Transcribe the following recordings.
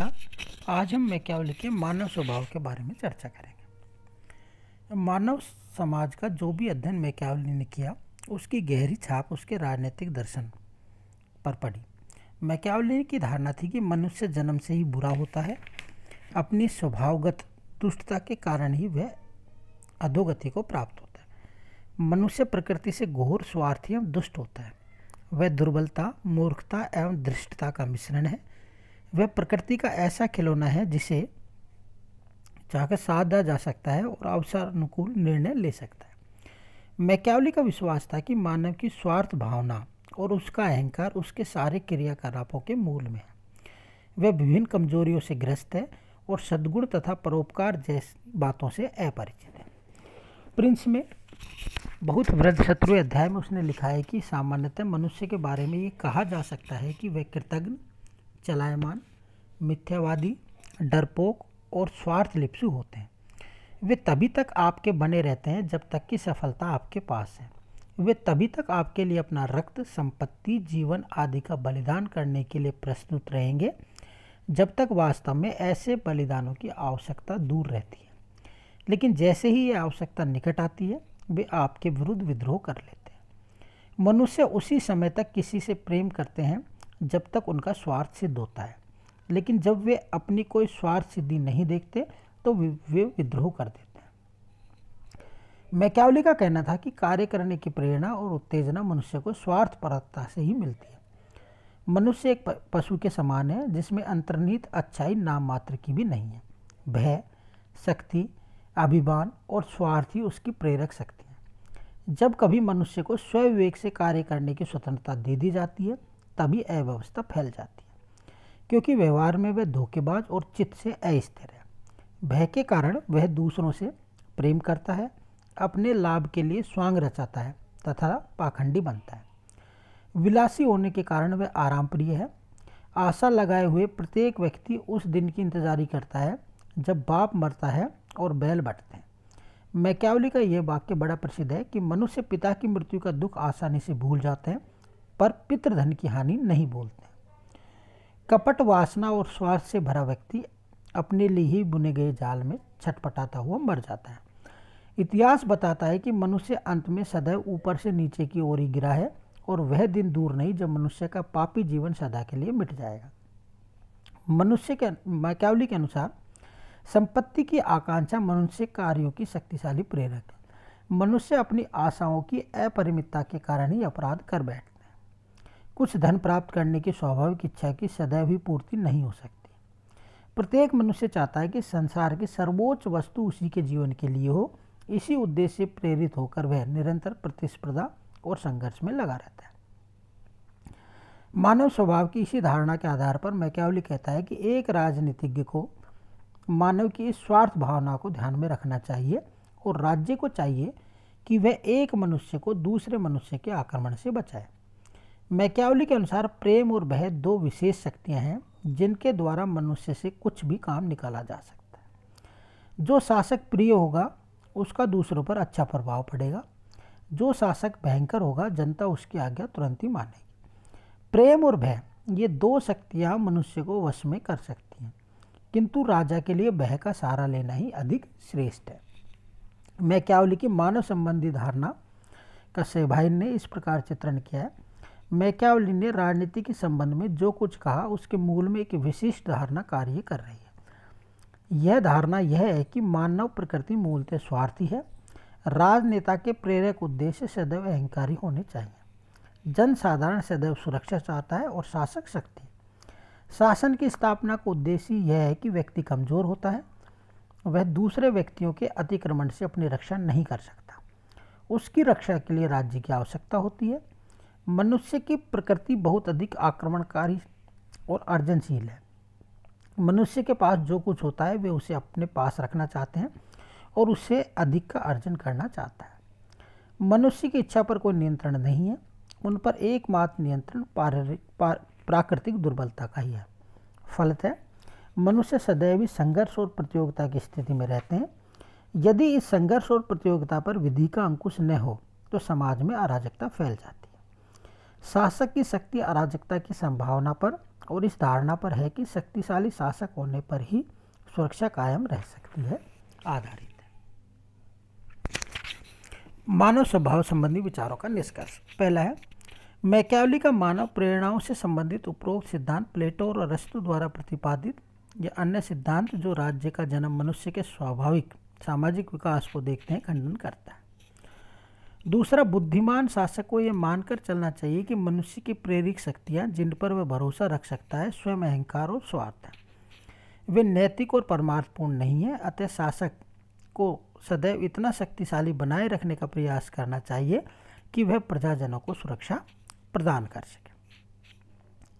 का आज हम क्या के मानव स्वभाव के बारे में चर्चा करेंगे मानव समाज का जो भी अध्ययन मैक्यावली ने किया उसकी गहरी छाप उसके राजनीतिक दर्शन पर पड़ी मैकेवली की धारणा थी कि मनुष्य जन्म से ही बुरा होता है अपनी स्वभावगत दुष्टता के कारण ही वह अधोगति को प्राप्त होता है मनुष्य प्रकृति से घोर स्वार्थी एवं दुष्ट होता है वह दुर्बलता मूर्खता एवं दृष्टता का मिश्रण है वह प्रकृति का ऐसा खिलौना है जिसे चाहकर साधा जा सकता है और अवसर अनुकूल निर्णय ले सकता है मैकेवली का विश्वास था कि मानव की स्वार्थ भावना और उसका अहंकार उसके सारे क्रियाकलापों के मूल में है वह विभिन्न कमजोरियों से ग्रस्त है और सद्गुण तथा परोपकार जैसी बातों से अपरिचित है प्रिंस में बहुत वृद्ध शत्रु अध्याय में उसने लिखा है कि सामान्यतः मनुष्य के बारे में ये कहा जा सकता है कि वह कृतज्ञ चलायमान मिथ्यावादी डरपोक और स्वार्थ लिप्सु होते हैं वे तभी तक आपके बने रहते हैं जब तक कि सफलता आपके पास है वे तभी तक आपके लिए अपना रक्त संपत्ति जीवन आदि का बलिदान करने के लिए प्रस्तुत रहेंगे जब तक वास्तव में ऐसे बलिदानों की आवश्यकता दूर रहती है लेकिन जैसे ही ये आवश्यकता निकट आती है वे आपके विरुद्ध विद्रोह कर लेते हैं मनुष्य उसी समय तक किसी से प्रेम करते हैं जब तक उनका स्वार्थ सिद्ध होता है लेकिन जब वे अपनी कोई स्वार्थ सिद्धि नहीं देखते तो वे विद्रोह कर देते हैं मैक्यावली का कहना था कि कार्य करने की प्रेरणा और उत्तेजना मनुष्य को स्वार्थपरता से ही मिलती है मनुष्य एक पशु के समान है जिसमें अंतर्निहित अच्छाई नाम मात्र की भी नहीं है भय शक्ति अभिमान और स्वार्थ ही उसकी प्रेरक शक्ति है जब कभी मनुष्य को विवेक से कार्य करने की स्वतंत्रता दे दी जाती है तभी अव्यवस्था फैल जाती है क्योंकि व्यवहार में वह धोखेबाज और चित्त से अस्थिर है भय के कारण वह दूसरों से प्रेम करता है अपने लाभ के लिए स्वांग रचाता है तथा पाखंडी बनता है विलासी होने के कारण वह आराम प्रिय है आशा लगाए हुए प्रत्येक व्यक्ति उस दिन की इंतजारी करता है जब बाप मरता है और बैल बटते हैं मैक्यावली का यह वाक्य बड़ा प्रसिद्ध है कि मनुष्य पिता की मृत्यु का दुख आसानी से भूल जाते हैं पर पितृधन की हानि नहीं बोलते कपट वासना और स्वार्थ से भरा व्यक्ति अपने लिए ही बुने गए जाल में छटपटाता हुआ मर जाता है इतिहास बताता है कि मनुष्य अंत में सदैव ऊपर से नीचे की ओर ही गिरा है और वह दिन दूर नहीं जब मनुष्य का पापी जीवन सदा के लिए मिट जाएगा मनुष्य के मैक्यावली के अनुसार संपत्ति की आकांक्षा मनुष्य कार्यों की शक्तिशाली प्रेरक है मनुष्य अपनी आशाओं की अपरिमितता के कारण ही अपराध कर बैठता कुछ धन प्राप्त करने की स्वाभाविक इच्छा की सदैव ही पूर्ति नहीं हो सकती प्रत्येक मनुष्य चाहता है कि संसार की सर्वोच्च वस्तु उसी के जीवन के लिए हो इसी उद्देश्य से प्रेरित होकर वह निरंतर प्रतिस्पर्धा और संघर्ष में लगा रहता है मानव स्वभाव की इसी धारणा के आधार पर मैकेवली कहता है कि एक राजनीतिज्ञ को मानव की इस स्वार्थ भावना को ध्यान में रखना चाहिए और राज्य को चाहिए कि वह एक मनुष्य को दूसरे मनुष्य के आक्रमण से बचाए मैक्यावली के अनुसार प्रेम और भय दो विशेष शक्तियां हैं जिनके द्वारा मनुष्य से कुछ भी काम निकाला जा सकता है जो शासक प्रिय होगा उसका दूसरों पर अच्छा प्रभाव पड़ेगा जो शासक भयंकर होगा जनता उसकी आज्ञा तुरंत ही मानेगी प्रेम और भय ये दो शक्तियाँ मनुष्य को वश में कर सकती हैं किंतु राजा के लिए भय का सहारा लेना ही अधिक श्रेष्ठ है मैक्यावली की मानव संबंधी धारणा का सेभाइन ने इस प्रकार चित्रण किया है मैक्यावली ने राजनीति के संबंध में जो कुछ कहा उसके मूल में एक विशिष्ट धारणा कार्य कर रही है यह धारणा यह है कि मानव प्रकृति मूलतः स्वार्थी है राजनेता के प्रेरक उद्देश्य सदैव अहंकारी होने चाहिए जनसाधारण सदैव सुरक्षा चाहता है और शासक शक्ति शासन की स्थापना का उद्देश्य यह है कि व्यक्ति कमजोर होता है वह दूसरे व्यक्तियों के अतिक्रमण से अपनी रक्षा नहीं कर सकता उसकी रक्षा के लिए राज्य की आवश्यकता होती है मनुष्य की प्रकृति बहुत अधिक आक्रमणकारी और अर्जनशील है मनुष्य के पास जो कुछ होता है वे उसे अपने पास रखना चाहते हैं और उससे अधिक का अर्जन करना चाहता है मनुष्य की इच्छा पर कोई नियंत्रण नहीं है उन पर एकमात्र नियंत्रण प्राकृतिक दुर्बलता का ही है फलत है मनुष्य सदैव ही संघर्ष और प्रतियोगिता की स्थिति में रहते हैं यदि इस संघर्ष और प्रतियोगिता पर विधि का अंकुश न हो तो समाज में अराजकता फैल जाती है शासक की शक्ति अराजकता की संभावना पर और इस धारणा पर है कि शक्तिशाली शासक होने पर ही सुरक्षा कायम रह सकती है आधारित है मानव स्वभाव संबंधी विचारों का निष्कर्ष पहला है मैकेवली का मानव प्रेरणाओं से संबंधित उपरोक्त सिद्धांत प्लेटो और अरस्तु द्वारा प्रतिपादित या अन्य सिद्धांत जो राज्य का जन्म मनुष्य के स्वाभाविक सामाजिक विकास को देखते हैं खंडन करता है दूसरा बुद्धिमान शासक को यह मानकर चलना चाहिए कि मनुष्य की प्रेरिक शक्तियाँ जिन पर वह भरोसा रख सकता है स्वयं अहंकार और स्वार्थ है वे नैतिक और परमार्थपूर्ण नहीं है अतः शासक को सदैव इतना शक्तिशाली बनाए रखने का प्रयास करना चाहिए कि वह प्रजाजनों को सुरक्षा प्रदान कर सके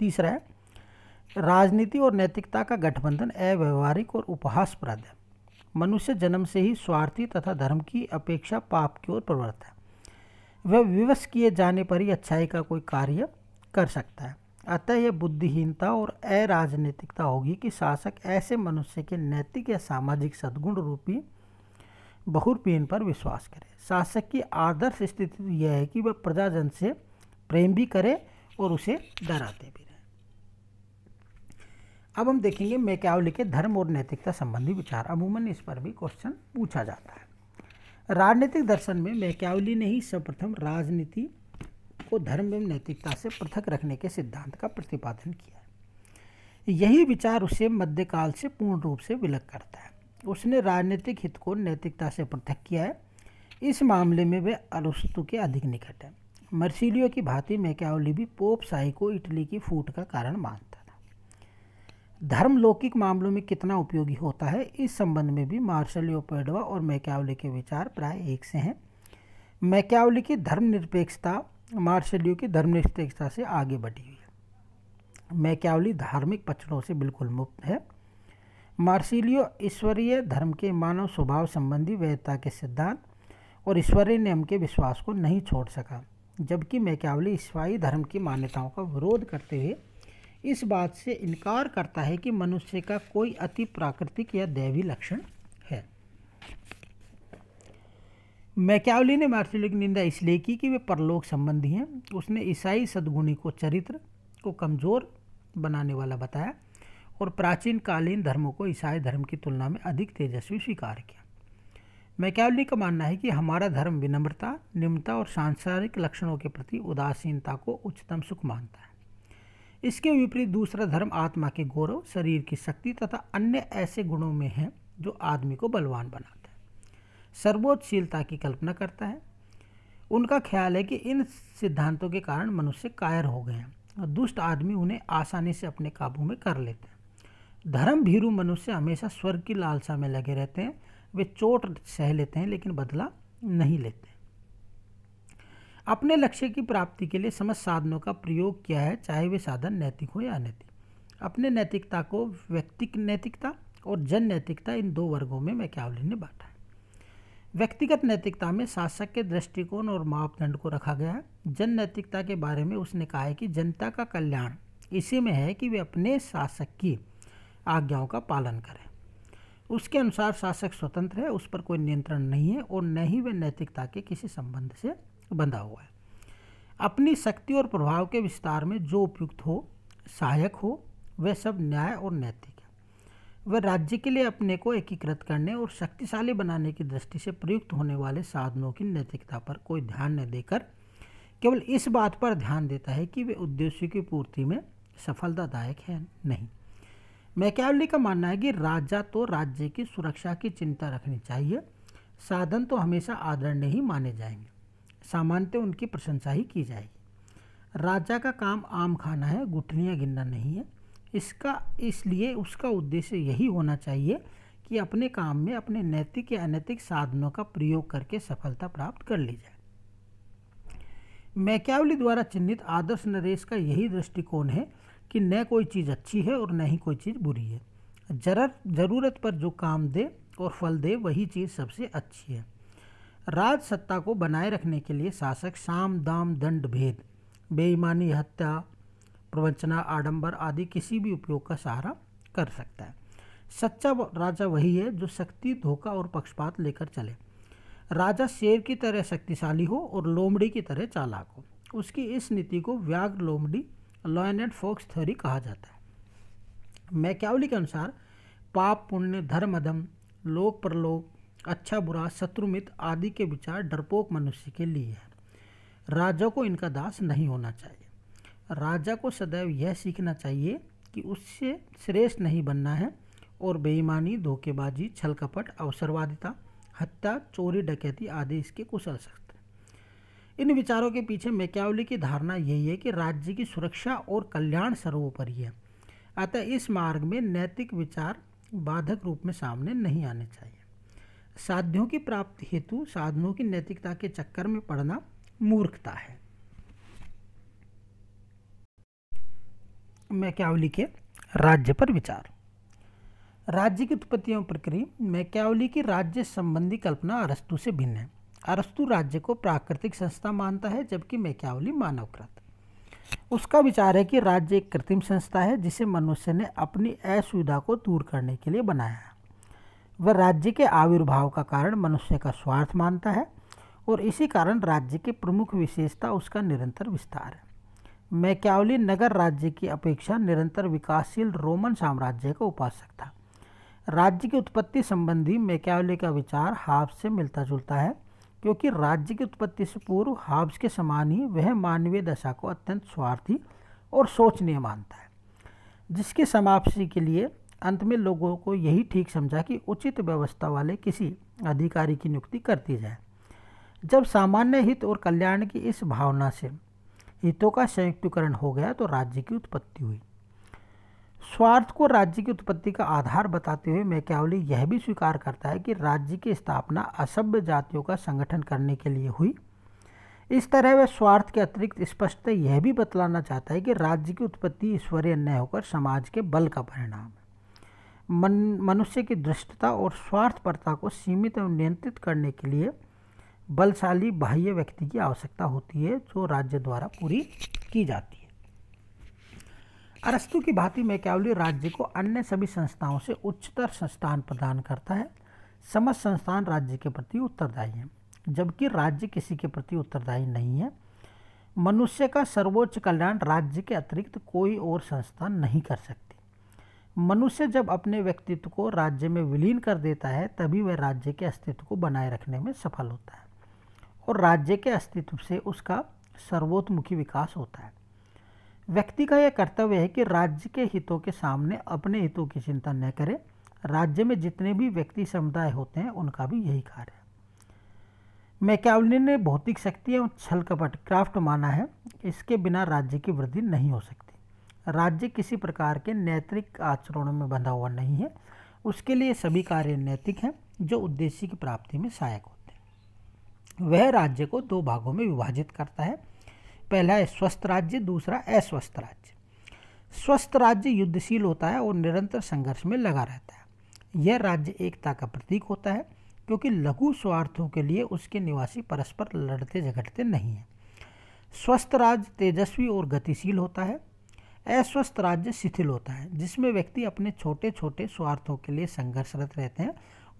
तीसरा है राजनीति और नैतिकता का गठबंधन अव्यवहारिक और उपहासप्रद है मनुष्य जन्म से ही स्वार्थी तथा धर्म की अपेक्षा पाप की ओर प्रवृत्त है वह विवश किए जाने पर ही अच्छाई का कोई कार्य कर सकता है अतः यह बुद्धिहीनता और अराजनीतिकता होगी कि शासक ऐसे मनुष्य के नैतिक या सामाजिक सद्गुण रूपी बहुरपीन पर विश्वास करे शासक की आदर्श स्थिति तो यह है कि वह प्रजाजन से प्रेम भी करे और उसे डराते भी रहे अब हम देखेंगे क्या के धर्म और नैतिकता संबंधी विचार अमूमन इस पर भी क्वेश्चन पूछा जाता है राजनीतिक दर्शन में मैक्यावली ने ही सर्वप्रथम राजनीति को धर्म एवं नैतिकता से पृथक रखने के सिद्धांत का प्रतिपादन किया यही विचार उसे मध्यकाल से पूर्ण रूप से विलग करता है उसने राजनीतिक हित को नैतिकता से पृथक किया है इस मामले में वे अरुस्तु के अधिक निकट है मर्सिलियो की भांति मैकेवली भी पोप शाही को इटली की फूट का कारण मानता धर्म लौकिक मामलों में कितना उपयोगी होता है इस संबंध में भी मार्शल योपेडवा और मैक्यावली के विचार प्राय एक से हैं मैक्यावली की धर्मनिरपेक्षता मार्शलियो की धर्मनिरपेक्षता से आगे बढ़ी हुई है मैक्यावली धार्मिक पचड़ों से बिल्कुल मुक्त है मार्सिलियो ईश्वरीय धर्म के मानव स्वभाव संबंधी वैधता के सिद्धांत और ईश्वरीय नियम के विश्वास को नहीं छोड़ सका जबकि मैक्यावली ईसाई धर्म की मान्यताओं का विरोध करते हुए इस बात से इनकार करता है कि मनुष्य का कोई अति प्राकृतिक या दैवी लक्षण है मैक्यावली ने की निंदा इसलिए की कि वे परलोक संबंधी हैं उसने ईसाई सदगुणी को चरित्र को कमज़ोर बनाने वाला बताया और प्राचीन कालीन धर्मों को ईसाई धर्म की तुलना में अधिक तेजस्वी स्वीकार किया मैक्यावली का मानना है कि हमारा धर्म विनम्रता निम्नता और सांसारिक लक्षणों के प्रति उदासीनता को उच्चतम सुख मानता है इसके विपरीत दूसरा धर्म आत्मा के गौरव शरीर की शक्ति तथा अन्य ऐसे गुणों में है जो आदमी को बलवान बनाता है सर्वोच्चशीलता की कल्पना करता है उनका ख्याल है कि इन सिद्धांतों के कारण मनुष्य कायर हो गए हैं और दुष्ट आदमी उन्हें आसानी से अपने काबू में कर लेते हैं धर्म भीरू मनुष्य हमेशा स्वर्ग की लालसा में लगे रहते हैं वे चोट सह लेते हैं लेकिन बदला नहीं लेते अपने लक्ष्य की प्राप्ति के लिए समस्त साधनों का प्रयोग किया है चाहे वे साधन नैतिक हो या अनैतिक अपने नैतिकता को व्यक्तिक नैतिकता और जन नैतिकता इन दो वर्गों में क्या ने बांटा है व्यक्तिगत नैतिकता में शासक के दृष्टिकोण और मापदंड को रखा गया है जन नैतिकता के बारे में उसने कहा है कि जनता का कल्याण इसी में है कि वे अपने शासक की आज्ञाओं का पालन करें उसके अनुसार शासक स्वतंत्र है उस पर कोई नियंत्रण नहीं है और न ही वे नैतिकता के किसी संबंध से बंधा हुआ है अपनी शक्ति और प्रभाव के विस्तार में जो उपयुक्त हो सहायक हो वह सब न्याय और नैतिक है वह राज्य के लिए अपने को एकीकृत करने और शक्तिशाली बनाने की दृष्टि से प्रयुक्त होने वाले साधनों की नैतिकता पर कोई ध्यान न देकर केवल इस बात पर ध्यान देता है कि वे उद्देश्य की पूर्ति में सफलतादायक है नहीं मैकेवली का मानना है कि राजा तो राज्य की सुरक्षा की चिंता रखनी चाहिए साधन तो हमेशा आदरणीय ही माने जाएंगे सामान्यतः उनकी प्रशंसा ही की जाएगी राजा का काम आम खाना है गुठलियाँ गिनना नहीं है इसका इसलिए उसका उद्देश्य यही होना चाहिए कि अपने काम में अपने नैतिक या अनैतिक साधनों का प्रयोग करके सफलता प्राप्त कर ली जाए मैक्यावली द्वारा चिन्हित आदर्श नरेश का यही दृष्टिकोण है कि न कोई चीज़ अच्छी है और न ही कोई चीज़ बुरी है जरूरत जरूरत पर जो काम दे और फल दे वही चीज़ सबसे अच्छी है राज सत्ता को बनाए रखने के लिए शासक साम दाम दंड भेद बेईमानी हत्या प्रवंचना आडंबर आदि किसी भी उपयोग का सहारा कर सकता है सच्चा राजा वही है जो शक्ति धोखा और पक्षपात लेकर चले राजा शेर की तरह शक्तिशाली हो और लोमड़ी की तरह चालाक हो उसकी इस नीति को व्याघ्र लोमड़ी लॉयन एंड फोक्स थ्योरी कहा जाता है मैक्यावली के अनुसार पाप पुण्य धर्म अधम लोक परलोक अच्छा बुरा शत्रु मित्र आदि के विचार डरपोक मनुष्य के लिए है राजा को इनका दास नहीं होना चाहिए राजा को सदैव यह सीखना चाहिए कि उससे श्रेष्ठ नहीं बनना है और बेईमानी धोखेबाजी छल कपट अवसरवादिता हत्या चोरी डकैती आदि इसके कुशल शस्त्र इन विचारों के पीछे मैक्यावली की धारणा यही है कि राज्य की सुरक्षा और कल्याण सर्वोपरि है अतः इस मार्ग में नैतिक विचार बाधक रूप में सामने नहीं आने चाहिए साध्यों की प्राप्ति हेतु साधनों की नैतिकता के चक्कर में पड़ना मूर्खता है मैं क्या लिखे राज्य पर विचार राज्य की उत्पत्ति एवं प्रक्रिया मैक्यावली की राज्य संबंधी कल्पना अरस्तु से भिन्न है अरस्तु राज्य को प्राकृतिक संस्था मानता है जबकि क्या मानवकृत उसका विचार है कि राज्य एक कृत्रिम संस्था है जिसे मनुष्य ने अपनी असुविधा को दूर करने के लिए बनाया है वह राज्य के आविर्भाव का कारण मनुष्य का स्वार्थ मानता है और इसी कारण राज्य की प्रमुख विशेषता उसका निरंतर विस्तार है मैक्यावली नगर राज्य की अपेक्षा निरंतर विकासशील रोमन साम्राज्य का उपासक था राज्य की उत्पत्ति संबंधी मैक्यावली का विचार हाब्स से मिलता जुलता है क्योंकि राज्य की उत्पत्ति से पूर्व हाब्स के समान ही वह मानवीय दशा को अत्यंत स्वार्थी और शोचनीय मानता है जिसकी समाप्ति के लिए अंत में लोगों को यही ठीक समझा कि उचित व्यवस्था वाले किसी अधिकारी की नियुक्ति कर दी जाए जब सामान्य हित और कल्याण की इस भावना से हितों का संयुक्तिकरण हो गया तो राज्य की उत्पत्ति हुई स्वार्थ को राज्य की उत्पत्ति का आधार बताते हुए मैकेवली यह भी स्वीकार करता है कि राज्य की स्थापना असभ्य जातियों का संगठन करने के लिए हुई इस तरह वह स्वार्थ के अतिरिक्त स्पष्टतः यह भी बतलाना चाहता है कि राज्य की उत्पत्ति ईश्वरीय न होकर समाज के बल का परिणाम मन मनुष्य की दृष्टता और स्वार्थपरता को सीमित एवं नियंत्रित करने के लिए बलशाली बाह्य व्यक्ति की आवश्यकता होती है जो राज्य द्वारा पूरी की जाती है अरस्तु की भांति मैक्यावली राज्य को अन्य सभी संस्थाओं से उच्चतर संस्थान प्रदान करता है समस्त संस्थान राज्य के प्रति उत्तरदायी है जबकि राज्य किसी के प्रति उत्तरदायी नहीं है मनुष्य का सर्वोच्च कल्याण राज्य के अतिरिक्त कोई और संस्थान नहीं कर सकता मनुष्य जब अपने व्यक्तित्व को राज्य में विलीन कर देता है तभी वह राज्य के अस्तित्व को बनाए रखने में सफल होता है और राज्य के अस्तित्व से उसका सर्वोत्मुखी विकास होता है व्यक्ति का यह कर्तव्य है कि राज्य के हितों के सामने अपने हितों की चिंता न करें राज्य में जितने भी व्यक्ति समुदाय होते हैं उनका भी यही कार्य है मैकेवलिन ने भौतिक शक्ति एवं छल कपट क्राफ्ट माना है इसके बिना राज्य की वृद्धि नहीं हो सकती राज्य किसी प्रकार के नैतिक आचरणों में बंधा हुआ नहीं है उसके लिए सभी कार्य नैतिक हैं जो उद्देश्य की प्राप्ति में सहायक होते हैं वह राज्य को दो भागों में विभाजित करता है पहला है स्वस्थ राज्य दूसरा अस्वस्थ राज्य स्वस्थ राज्य युद्धशील होता है और निरंतर संघर्ष में लगा रहता है यह राज्य एकता का प्रतीक होता है क्योंकि लघु स्वार्थों के लिए उसके निवासी परस्पर लड़ते झगड़ते नहीं हैं स्वस्थ राज्य तेजस्वी और गतिशील होता है अस्वस्थ राज्य शिथिल होता है जिसमें व्यक्ति अपने छोटे छोटे स्वार्थों के लिए संघर्षरत रहते हैं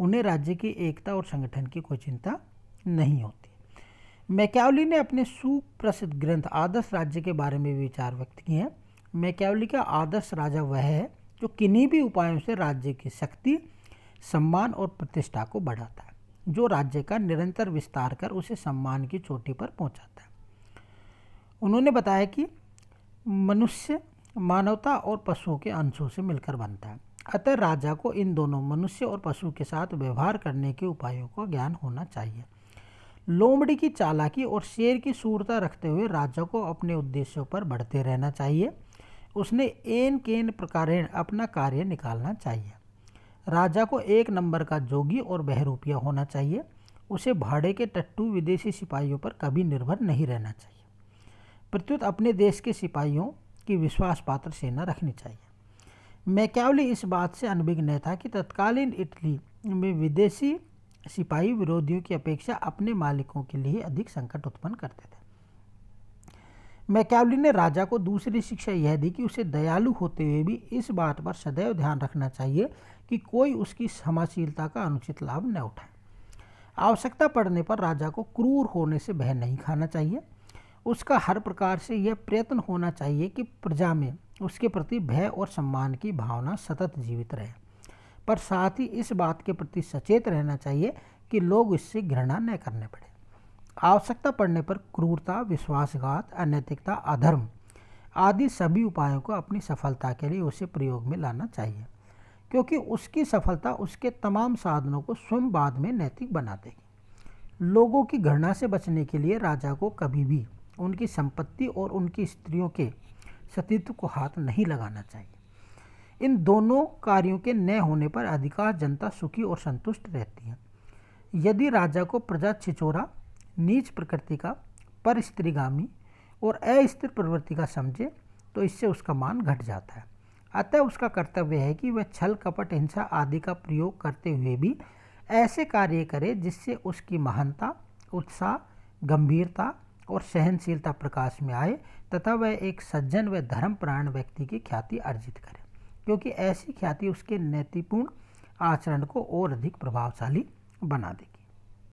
उन्हें राज्य की एकता और संगठन की कोई चिंता नहीं होती मैकेवली ने अपने सुप्रसिद्ध ग्रंथ आदर्श राज्य के बारे में विचार व्यक्त किए हैं मैक्यावली का आदर्श राजा वह है जो किन्हीं भी उपायों से राज्य की शक्ति सम्मान और प्रतिष्ठा को बढ़ाता है जो राज्य का निरंतर विस्तार कर उसे सम्मान की चोटी पर पहुंचाता है उन्होंने बताया कि मनुष्य मानवता और पशुओं के अंशों से मिलकर बनता है अतः राजा को इन दोनों मनुष्य और पशु के साथ व्यवहार करने के उपायों का ज्ञान होना चाहिए लोमड़ी की चालाकी और शेर की सूरता रखते हुए राजा को अपने उद्देश्यों पर बढ़ते रहना चाहिए उसने एन केन प्रकार अपना कार्य निकालना चाहिए राजा को एक नंबर का जोगी और बहरूपिया होना चाहिए उसे भाड़े के टट्टू विदेशी सिपाहियों पर कभी निर्भर नहीं रहना चाहिए प्रत्युत अपने देश के सिपाहियों की विश्वास पात्र सेना रखनी चाहिए मैकेवली इस बात से अनभिज्ञ था कि तत्कालीन इटली में विदेशी सिपाही विरोधियों की अपेक्षा अपने मालिकों के लिए अधिक संकट उत्पन्न करते थे मैकेवली ने राजा को दूसरी शिक्षा यह दी कि उसे दयालु होते हुए भी इस बात पर सदैव ध्यान रखना चाहिए कि कोई उसकी क्षमाशीलता का अनुचित लाभ न उठाए आवश्यकता पड़ने पर राजा को क्रूर होने से भय नहीं खाना चाहिए उसका हर प्रकार से यह प्रयत्न होना चाहिए कि प्रजा में उसके प्रति भय और सम्मान की भावना सतत जीवित रहे पर साथ ही इस बात के प्रति सचेत रहना चाहिए कि लोग इससे घृणा न करने पड़े आवश्यकता पड़ने पर क्रूरता विश्वासघात अनैतिकता अधर्म आदि सभी उपायों को अपनी सफलता के लिए उसे प्रयोग में लाना चाहिए क्योंकि उसकी सफलता उसके तमाम साधनों को स्वयं बाद में नैतिक बना देगी लोगों की घृणा से बचने के लिए राजा को कभी भी उनकी संपत्ति और उनकी स्त्रियों के सतीत्व को हाथ नहीं लगाना चाहिए इन दोनों कार्यों के न होने पर अधिकांश जनता सुखी और संतुष्ट रहती है यदि राजा को प्रजा छिचोरा नीच प्रकृति का पर स्त्रीगामी और अस्थिर प्रवृत्ति का समझे तो इससे उसका मान घट जाता है अतः उसका कर्तव्य है कि वह छल कपट हिंसा आदि का प्रयोग करते हुए भी ऐसे कार्य करे जिससे उसकी महानता उत्साह गंभीरता और सहनशीलता प्रकाश में आए तथा वह एक सज्जन व धर्मप्राण व्यक्ति की ख्याति अर्जित करे क्योंकि ऐसी ख्याति उसके नैतिपूर्ण आचरण को और अधिक प्रभावशाली बना देगी